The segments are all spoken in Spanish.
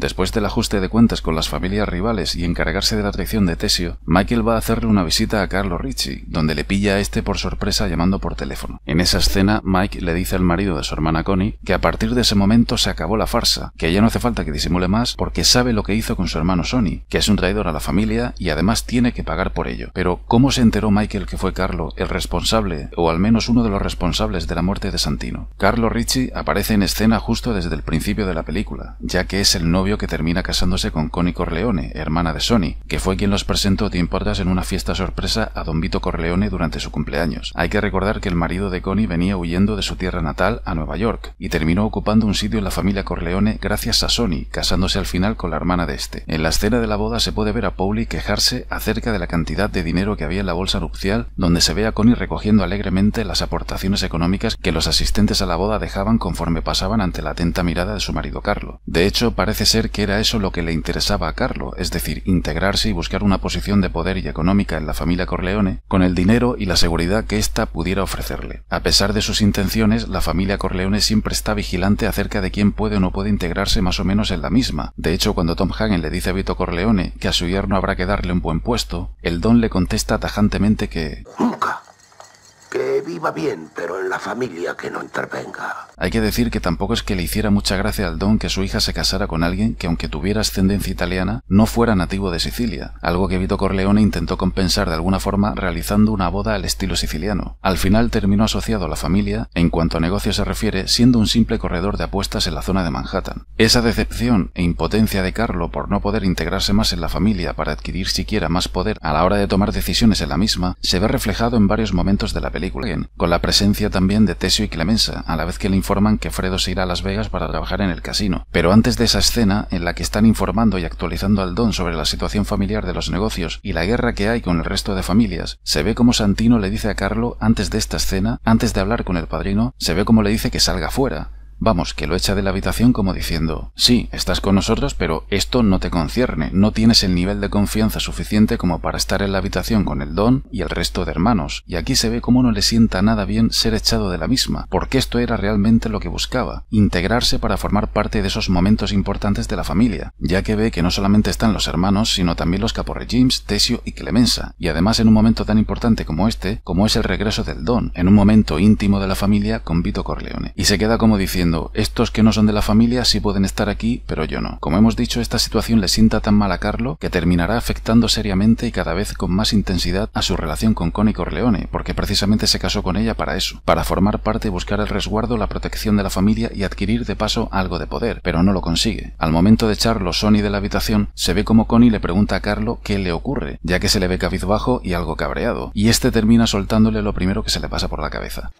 Después del ajuste de cuentas con las familias rivales y encargarse de la traición de Tesio, Michael va a hacerle una visita a Carlo Ricci, donde le pilla a este por sorpresa llamando por teléfono. En esa escena, Mike le dice al marido de su hermana Connie que a partir de ese momento se acabó la farsa, que ya no hace falta que disimule más porque sabe lo que hizo con su hermano Sonny, que es un traidor a la familia y además tiene que pagar por ello. Pero, ¿cómo se enteró Michael que fue Carlo el responsable, o al menos uno de los responsables de la muerte de Santino? Carlo Ricci aparece en escena justo desde el principio de la película, ya que es el novio que termina casándose con Connie Corleone, hermana de Sony, que fue quien los presentó tiempo atrás en una fiesta sorpresa a Don Vito Corleone durante su cumpleaños. Hay que recordar que el marido de Connie venía huyendo de su tierra natal a Nueva York y terminó ocupando un sitio en la familia Corleone gracias a Sony, casándose al final con la hermana de este. En la escena de la boda se puede ver a Paulie quejarse acerca de la cantidad de dinero que había en la bolsa nupcial, donde se ve a Connie recogiendo alegremente las aportaciones económicas que los asistentes a la boda dejaban conforme pasaban ante la atenta mirada de su marido Carlo. De hecho, parece ser que era eso lo que le interesaba a Carlo, es decir, integrarse y buscar una posición de poder y económica en la familia Corleone, con el dinero y la seguridad que ésta pudiera ofrecerle. A pesar de sus intenciones, la familia Corleone siempre está vigilante acerca de quién puede o no puede integrarse más o menos en la misma. De hecho, cuando Tom Hagen le dice a Vito Corleone que a su yerno habrá que darle un buen puesto, el don le contesta tajantemente que viva bien, pero en la familia que no intervenga. Hay que decir que tampoco es que le hiciera mucha gracia al don que su hija se casara con alguien que aunque tuviera ascendencia italiana, no fuera nativo de Sicilia, algo que Vito Corleone intentó compensar de alguna forma realizando una boda al estilo siciliano. Al final terminó asociado a la familia, en cuanto a negocio se refiere, siendo un simple corredor de apuestas en la zona de Manhattan. Esa decepción e impotencia de Carlo por no poder integrarse más en la familia para adquirir siquiera más poder a la hora de tomar decisiones en la misma, se ve reflejado en varios momentos de la película con la presencia también de Tesio y Clemensa, a la vez que le informan que Fredo se irá a Las Vegas para trabajar en el casino. Pero antes de esa escena, en la que están informando y actualizando al Don sobre la situación familiar de los negocios y la guerra que hay con el resto de familias, se ve como Santino le dice a Carlo, antes de esta escena, antes de hablar con el padrino, se ve como le dice que salga fuera, Vamos, que lo echa de la habitación como diciendo, sí, estás con nosotros, pero esto no te concierne, no tienes el nivel de confianza suficiente como para estar en la habitación con el don y el resto de hermanos, y aquí se ve cómo no le sienta nada bien ser echado de la misma, porque esto era realmente lo que buscaba, integrarse para formar parte de esos momentos importantes de la familia, ya que ve que no solamente están los hermanos, sino también los caporrejims Tesio y Clemenza, y además en un momento tan importante como este, como es el regreso del don, en un momento íntimo de la familia con Vito Corleone, y se queda como diciendo, estos que no son de la familia sí pueden estar aquí, pero yo no. Como hemos dicho, esta situación le sienta tan mal a Carlo que terminará afectando seriamente y cada vez con más intensidad a su relación con Connie Corleone, porque precisamente se casó con ella para eso, para formar parte y buscar el resguardo, la protección de la familia y adquirir de paso algo de poder, pero no lo consigue. Al momento de echarlo Sony de la habitación, se ve como Connie le pregunta a Carlo qué le ocurre, ya que se le ve cabizbajo y algo cabreado, y este termina soltándole lo primero que se le pasa por la cabeza.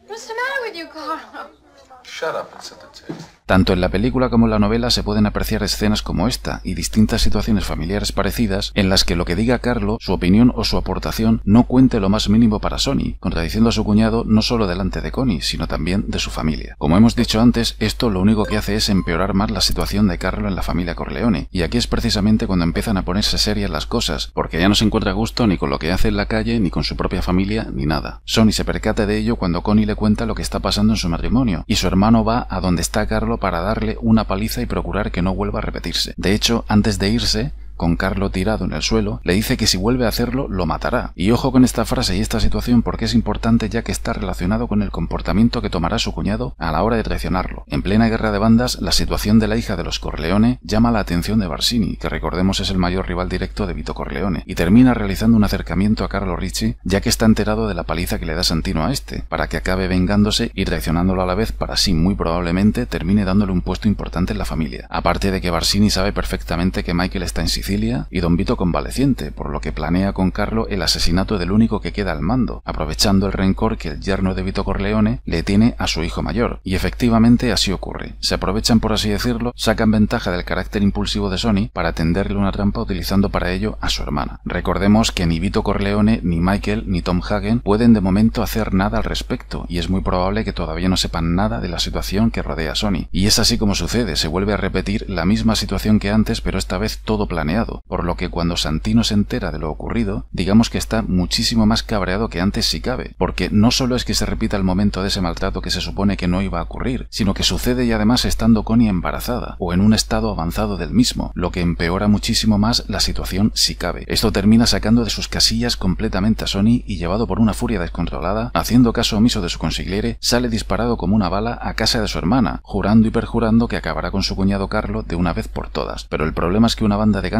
Tanto en la película como en la novela se pueden apreciar escenas como esta y distintas situaciones familiares parecidas en las que lo que diga Carlo, su opinión o su aportación no cuente lo más mínimo para Sony, contradiciendo a su cuñado no solo delante de Connie, sino también de su familia. Como hemos dicho antes, esto lo único que hace es empeorar más la situación de Carlo en la familia Corleone, y aquí es precisamente cuando empiezan a ponerse serias las cosas, porque ya no se encuentra gusto ni con lo que hace en la calle, ni con su propia familia, ni nada. Sony se percata de ello cuando Connie le cuenta lo que está pasando en su matrimonio, y su hermano va a donde está Carlo para darle una paliza y procurar que no vuelva a repetirse. De hecho, antes de irse, con Carlo tirado en el suelo, le dice que si vuelve a hacerlo lo matará. Y ojo con esta frase y esta situación porque es importante ya que está relacionado con el comportamiento que tomará su cuñado a la hora de traicionarlo. En plena guerra de bandas, la situación de la hija de los Corleone llama la atención de Barsini, que recordemos es el mayor rival directo de Vito Corleone, y termina realizando un acercamiento a Carlo Ricci ya que está enterado de la paliza que le da Santino a este, para que acabe vengándose y traicionándolo a la vez para así muy probablemente termine dándole un puesto importante en la familia. Aparte de que Barsini sabe perfectamente que Michael está en Sicilia y don Vito convaleciente, por lo que planea con Carlo el asesinato del único que queda al mando, aprovechando el rencor que el yerno de Vito Corleone le tiene a su hijo mayor. Y efectivamente así ocurre. Se aprovechan, por así decirlo, sacan ventaja del carácter impulsivo de Sony para tenderle una trampa utilizando para ello a su hermana. Recordemos que ni Vito Corleone, ni Michael, ni Tom Hagen pueden de momento hacer nada al respecto, y es muy probable que todavía no sepan nada de la situación que rodea a Sony. Y es así como sucede, se vuelve a repetir la misma situación que antes, pero esta vez todo planeado por lo que cuando Santino se entera de lo ocurrido, digamos que está muchísimo más cabreado que antes si cabe, porque no solo es que se repita el momento de ese maltrato que se supone que no iba a ocurrir, sino que sucede y además estando Connie embarazada, o en un estado avanzado del mismo, lo que empeora muchísimo más la situación si cabe. Esto termina sacando de sus casillas completamente a Sony y llevado por una furia descontrolada, haciendo caso omiso de su consigliere, sale disparado como una bala a casa de su hermana, jurando y perjurando que acabará con su cuñado Carlo de una vez por todas. Pero el problema es que una banda de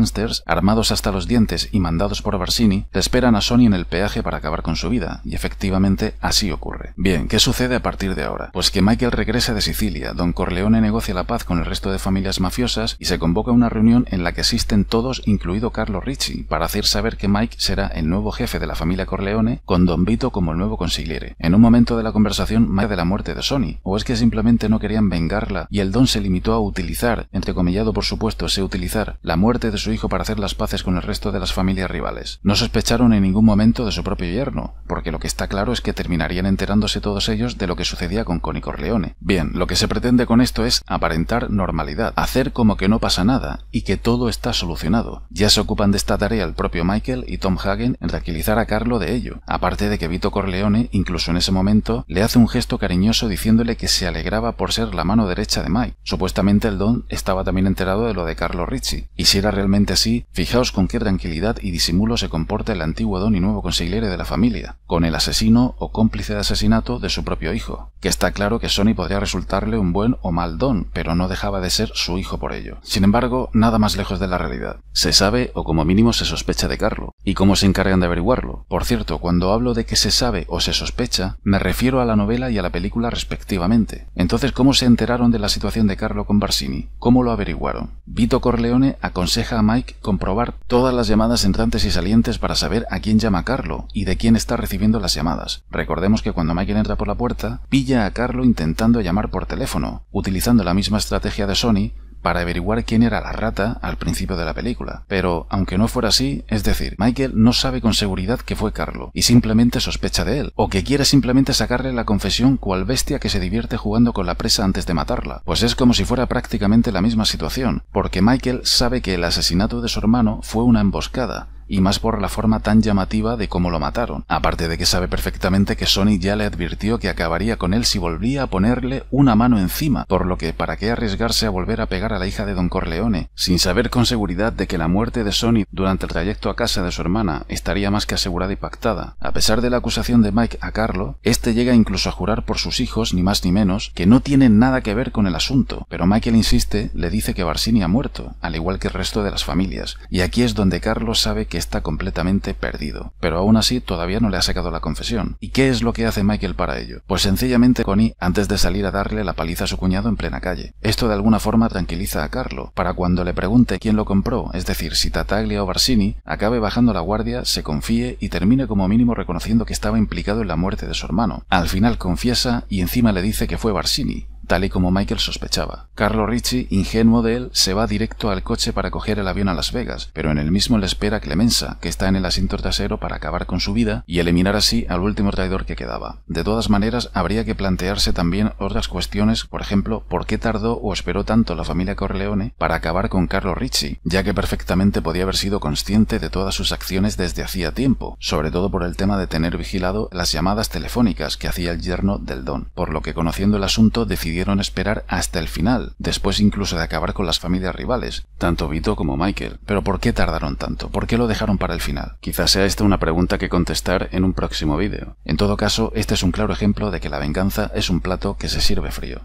armados hasta los dientes y mandados por Barsini, esperan a Sony en el peaje para acabar con su vida, y efectivamente así ocurre. Bien, ¿qué sucede a partir de ahora? Pues que Michael regresa de Sicilia, Don Corleone negocia la paz con el resto de familias mafiosas y se convoca una reunión en la que asisten todos, incluido Carlo Ricci, para hacer saber que Mike será el nuevo jefe de la familia Corleone, con Don Vito como el nuevo consigliere. En un momento de la conversación, más de la muerte de Sony, o es que simplemente no querían vengarla y el Don se limitó a utilizar, entrecomillado por supuesto, se utilizar la muerte de su hijo para hacer las paces con el resto de las familias rivales. No sospecharon en ningún momento de su propio yerno, porque lo que está claro es que terminarían enterándose todos ellos de lo que sucedía con Connie Corleone. Bien, lo que se pretende con esto es aparentar normalidad, hacer como que no pasa nada y que todo está solucionado. Ya se ocupan de esta tarea el propio Michael y Tom Hagen en tranquilizar a Carlo de ello, aparte de que Vito Corleone, incluso en ese momento, le hace un gesto cariñoso diciéndole que se alegraba por ser la mano derecha de Mike. Supuestamente el don estaba también enterado de lo de Carlo Ricci, y si era realmente así, fijaos con qué tranquilidad y disimulo se comporta el antiguo don y nuevo consigliere de la familia, con el asesino o cómplice de asesinato de su propio hijo, que está claro que Sony podría resultarle un buen o mal don, pero no dejaba de ser su hijo por ello. Sin embargo, nada más lejos de la realidad. Se sabe, o como mínimo se sospecha de Carlo. ¿Y cómo se encargan de averiguarlo? Por cierto, cuando hablo de que se sabe o se sospecha, me refiero a la novela y a la película respectivamente. Entonces, ¿cómo se enteraron de la situación de Carlo con Barsini? ¿Cómo lo averiguaron? Vito Corleone aconseja a Mike comprobar todas las llamadas entrantes y salientes para saber a quién llama Carlo y de quién está recibiendo las llamadas. Recordemos que cuando Michael entra por la puerta, pilla a Carlo intentando llamar por teléfono, utilizando la misma estrategia de Sony para averiguar quién era la rata al principio de la película. Pero, aunque no fuera así, es decir, Michael no sabe con seguridad que fue Carlo, y simplemente sospecha de él, o que quiere simplemente sacarle la confesión cual bestia que se divierte jugando con la presa antes de matarla. Pues es como si fuera prácticamente la misma situación, porque Michael sabe que el asesinato de su hermano fue una emboscada, y más por la forma tan llamativa de cómo lo mataron, aparte de que sabe perfectamente que Sony ya le advirtió que acabaría con él si volvía a ponerle una mano encima, por lo que para qué arriesgarse a volver a pegar a la hija de Don Corleone, sin saber con seguridad de que la muerte de Sony durante el trayecto a casa de su hermana estaría más que asegurada y pactada. A pesar de la acusación de Mike a Carlo, este llega incluso a jurar por sus hijos, ni más ni menos, que no tienen nada que ver con el asunto, pero Michael insiste, le dice que Barsini ha muerto, al igual que el resto de las familias, y aquí es donde Carlo sabe que está completamente perdido. Pero aún así todavía no le ha sacado la confesión. ¿Y qué es lo que hace Michael para ello? Pues sencillamente Connie antes de salir a darle la paliza a su cuñado en plena calle. Esto de alguna forma tranquiliza a Carlo, para cuando le pregunte quién lo compró, es decir, si Tataglia o Barsini, acabe bajando la guardia, se confíe y termine como mínimo reconociendo que estaba implicado en la muerte de su hermano. Al final confiesa y encima le dice que fue Barsini, Tal y como Michael sospechaba, Carlo Ricci, ingenuo de él, se va directo al coche para coger el avión a Las Vegas, pero en el mismo le espera Clemenza, que está en el asiento trasero para acabar con su vida y eliminar así al último traidor que quedaba. De todas maneras, habría que plantearse también otras cuestiones, por ejemplo, por qué tardó o esperó tanto la familia Corleone para acabar con Carlo Ricci, ya que perfectamente podía haber sido consciente de todas sus acciones desde hacía tiempo, sobre todo por el tema de tener vigilado las llamadas telefónicas que hacía el yerno del don, por lo que conociendo el asunto decidió esperar hasta el final, después incluso de acabar con las familias rivales, tanto Vito como Michael. Pero ¿por qué tardaron tanto? ¿Por qué lo dejaron para el final? Quizás sea esta una pregunta que contestar en un próximo vídeo. En todo caso, este es un claro ejemplo de que la venganza es un plato que se sirve frío.